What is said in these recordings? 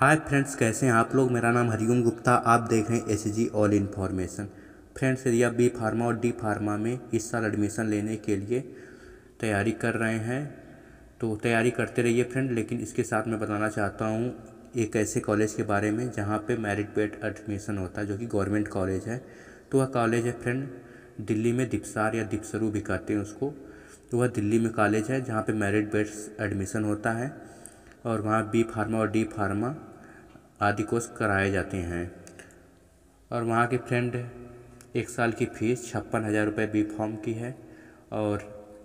hi friends कैसे हैं आप लोग मेरा नाम हरिओम गुप्ता आप देख रहे हैं S G all information friends यदि आप बी फार्मा और डी फार्मा में इस साल एडमिशन लेने के लिए तैयारी कर रहे हैं तो तैयारी करते रहिए फ्रेंड लेकिन इसके साथ मैं बताना चाहता हूँ एक ऐसे कॉलेज के बारे में जहाँ पर मेरिट बेट एडमिशन होता है जो कि गवर्नमेंट कॉलेज है तो वह कॉलेज है फ्रेंड दिल्ली में दिपसार या दिपसरू भी कहते हैं उसको तो वह दिल्ली में कॉलेज है जहाँ पे मेरिट बेट एडमिशन होता है और वहाँ बी फार्मा और डी फार्मा आदि कोर्स कराए जाते हैं और वहाँ के फ्रेंड एक साल की फ़ीस छप्पन हज़ार रुपये बी फॉर्म की है और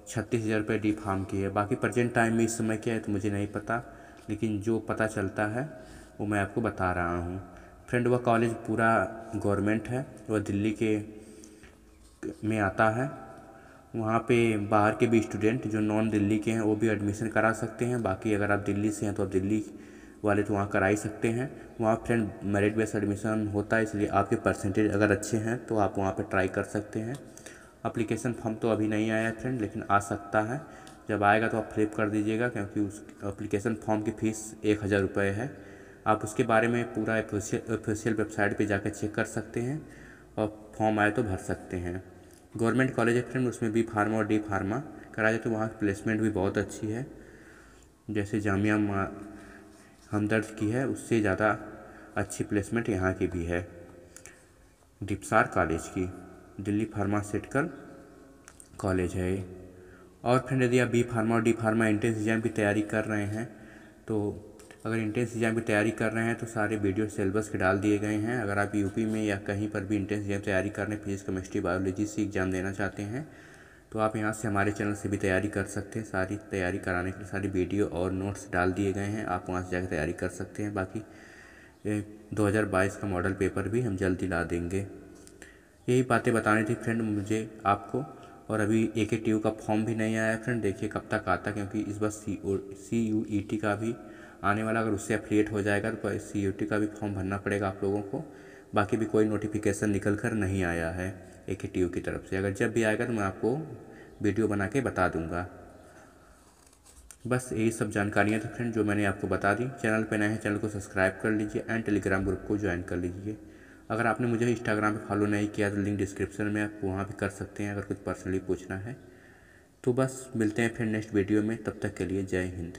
छत्तीस हज़ार रुपये डी फॉर्म की है बाकी प्रजेंट टाइम में इस समय क्या है तो मुझे नहीं पता लेकिन जो पता चलता है वो मैं आपको बता रहा हूँ फ्रेंड वह कॉलेज पूरा गवर्नमेंट है वह दिल्ली के में आता है वहाँ पे बाहर के भी स्टूडेंट जो नॉन दिल्ली के हैं वो भी एडमिशन करा सकते हैं बाकी अगर आप दिल्ली से हैं तो आप दिल्ली वाले तो वहाँ करा ही सकते हैं वहाँ फ्रेंड मेरिट बेस एडमिशन होता है इसलिए आपके परसेंटेज अगर अच्छे हैं तो आप वहाँ पर ट्राई कर सकते हैं अप्लीकेशन फॉर्म तो अभी नहीं आया है फ्रेंड लेकिन आ सकता है जब आएगा तो आप फ्लिप कर दीजिएगा क्योंकि उस अप्लीकेशन फॉर्म की फ़ीस एक हज़ार रुपये है आप उसके बारे में पूरा ऑफिशियल वेबसाइट पे जाकर चेक कर सकते हैं और फॉर्म आए तो भर सकते हैं गवर्नमेंट कॉलेज है फ्रेंड उसमें बी फार्मा और डी फार्मा करा जाए तो वहाँ प्लेसमेंट भी बहुत अच्छी है जैसे जामिया हमदर्द की है उससे ज़्यादा अच्छी प्लेसमेंट यहाँ की भी है डिपसार कॉलेज की दिल्ली फार्मास्यूटिकल कॉलेज है और फ्रेंड यदि आप बी फार्मा और डी फार्मा एंट्रेंस एग्ज़ाम की तैयारी कर रहे हैं तो अगर इंट्रेंस एग्ज़ाम की तैयारी कर रहे हैं तो सारे वीडियो सिलेबस के डाल दिए गए हैं अगर आप यूपी में या कहीं पर भी इंट्रेंस एग्ज़ाम तैयारी कर रहे हैं फिजिक्स केमिस्ट्री बायोलॉजी से एग्ज़ाम देना चाहते हैं तो आप यहाँ से हमारे चैनल से भी तैयारी कर सकते हैं सारी तैयारी कराने के लिए सारी वीडियो और नोट्स डाल दिए गए हैं आप वहाँ से जाकर तैयारी कर सकते हैं बाकी दो हज़ार बाईस का मॉडल पेपर भी हम जल्दी ला देंगे यही बातें बतानी थी फ्रेंड मुझे आपको और अभी ए के टी यू का फॉर्म भी नहीं आया फ्रेंड देखिए कब तक आता क्योंकि इस बार सी ओ सी यू ई टी का भी आने वाला अगर उससे अपडेट हो जाएगा तो सी यू टी का भी फॉर्म भरना पड़ेगा आप लोगों को बाकी भी कोई नोटिफिकेशन निकल कर नहीं आया है ए की तरफ से अगर जब भी आएगा तो मैं आपको वीडियो बना के बता दूँगा बस यही सब जानकारियाँ थी फ्रेंड जो मैंने आपको बता दी चैनल पर नए हैं चैनल को सब्सक्राइब कर लीजिए एंड टेलीग्राम ग्रुप को ज्वाइन कर लीजिए अगर आपने मुझे इंस्टाग्राम पर फॉलो नहीं किया तो लिंक डिस्क्रिप्शन में आप वहाँ भी कर सकते हैं अगर कुछ पर्सनली पूछना है तो बस मिलते हैं फिर नेक्स्ट वीडियो में तब तक के लिए जय हिंद